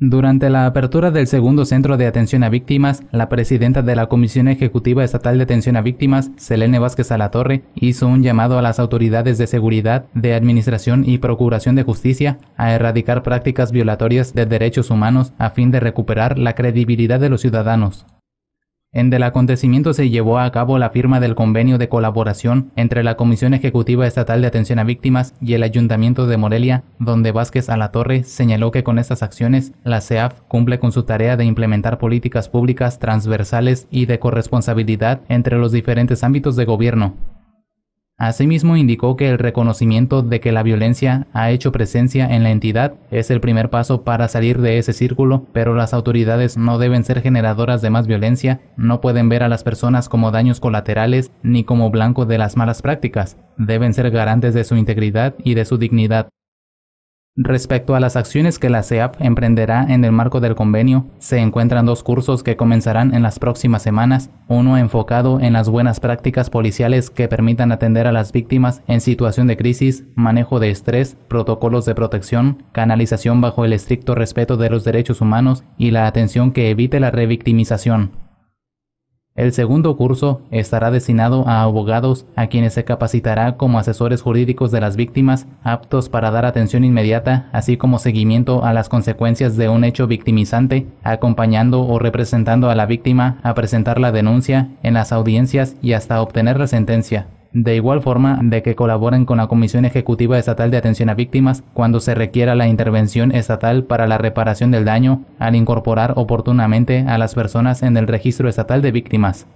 Durante la apertura del segundo centro de atención a víctimas, la presidenta de la Comisión Ejecutiva Estatal de Atención a Víctimas, Selene Vázquez Alatorre, hizo un llamado a las autoridades de seguridad, de administración y procuración de justicia a erradicar prácticas violatorias de derechos humanos a fin de recuperar la credibilidad de los ciudadanos. En del acontecimiento se llevó a cabo la firma del convenio de colaboración entre la Comisión Ejecutiva Estatal de Atención a Víctimas y el Ayuntamiento de Morelia, donde Vázquez Alatorre señaló que con estas acciones la CEAF cumple con su tarea de implementar políticas públicas transversales y de corresponsabilidad entre los diferentes ámbitos de gobierno. Asimismo, indicó que el reconocimiento de que la violencia ha hecho presencia en la entidad es el primer paso para salir de ese círculo, pero las autoridades no deben ser generadoras de más violencia, no pueden ver a las personas como daños colaterales ni como blanco de las malas prácticas, deben ser garantes de su integridad y de su dignidad. Respecto a las acciones que la CEAP emprenderá en el marco del convenio, se encuentran dos cursos que comenzarán en las próximas semanas, uno enfocado en las buenas prácticas policiales que permitan atender a las víctimas en situación de crisis, manejo de estrés, protocolos de protección, canalización bajo el estricto respeto de los derechos humanos y la atención que evite la revictimización. El segundo curso estará destinado a abogados a quienes se capacitará como asesores jurídicos de las víctimas, aptos para dar atención inmediata, así como seguimiento a las consecuencias de un hecho victimizante, acompañando o representando a la víctima a presentar la denuncia en las audiencias y hasta obtener la sentencia de igual forma de que colaboren con la Comisión Ejecutiva Estatal de Atención a Víctimas cuando se requiera la intervención estatal para la reparación del daño al incorporar oportunamente a las personas en el registro estatal de víctimas.